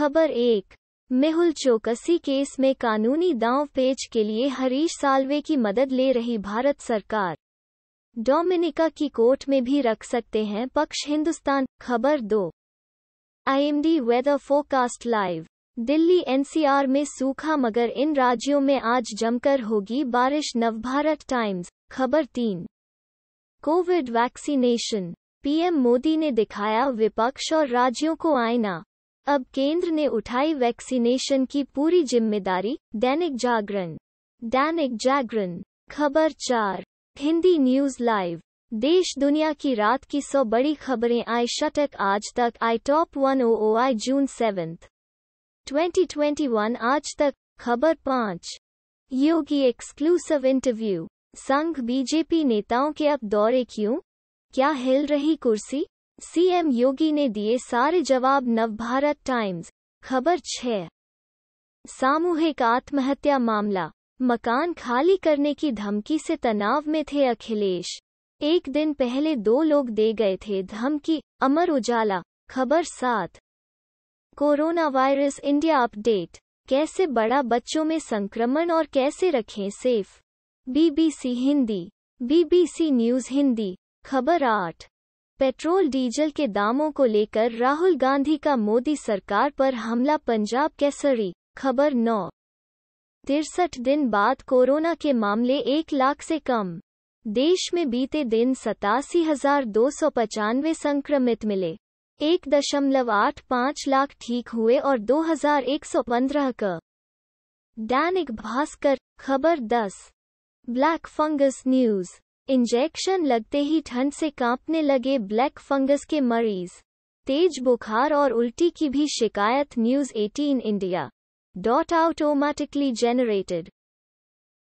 खबर एक मेहुल चौकसी केस में कानूनी दांव पेच के लिए हरीश साल्वे की मदद ले रही भारत सरकार डोमिनिका की कोर्ट में भी रख सकते हैं पक्ष हिंदुस्तान खबर दो IMD weather forecast live Delhi NCR में सूखा मगर इन राज्यों में आज जमकर होगी बारिश नवभारत टाइम्स खबर तीन कोविड वैक्सीनेशन पीएम मोदी ने दिखाया विपक्ष और राज्यों को आईना अब केंद्र ने उठाई वैक्सीनेशन की पूरी जिम्मेदारी दैनिक जागरण दैनिक जागरण खबर चार हिंदी न्यूज लाइव देश दुनिया की रात की सौ बड़ी खबरें आई शटक आज तक आई टॉप वन ओ ओ आई जून सेवेंथ 2021 आज तक खबर पाँच Yogi exclusive interview Sangh BJP नेताओं के अब दौरे क्यों क्या हिल रही कुर्सी सीएम योगी ने दिए सारे जवाब नवभारत टाइम्स खबर छह सामूहिक आत्महत्या मामला मकान खाली करने की धमकी से तनाव में थे अखिलेश एक दिन पहले दो लोग दे गए थे धमकी अमर उजाला खबर सात कोरोना वायरस इंडिया अपडेट कैसे बड़ा बच्चों में संक्रमण और कैसे रखें safe BBC Hindi BBC news Hindi खबर आठ पेट्रोल डीजल के दामों को लेकर राहुल गांधी का मोदी सरकार पर हमला पंजाब केसरी खबर नौ तिरसठ दिन बाद कोरोना के मामले एक लाख से कम देश में बीते दिन सतासी हजार दो सौ पचानवे संक्रमित मिले एक दशमलव आठ पाँच लाख ठीक हुए और दो हजार एक सौ पंद्रह का दैनिक भास्कर खबर दस ब्लैक फंगस न्यूज इंजेक्शन लगते ही ठंड से कांपने लगे ब्लैक फंगस के मरीज तेज बुखार और उल्टी की भी शिकायत news 18 India dot out automatically generated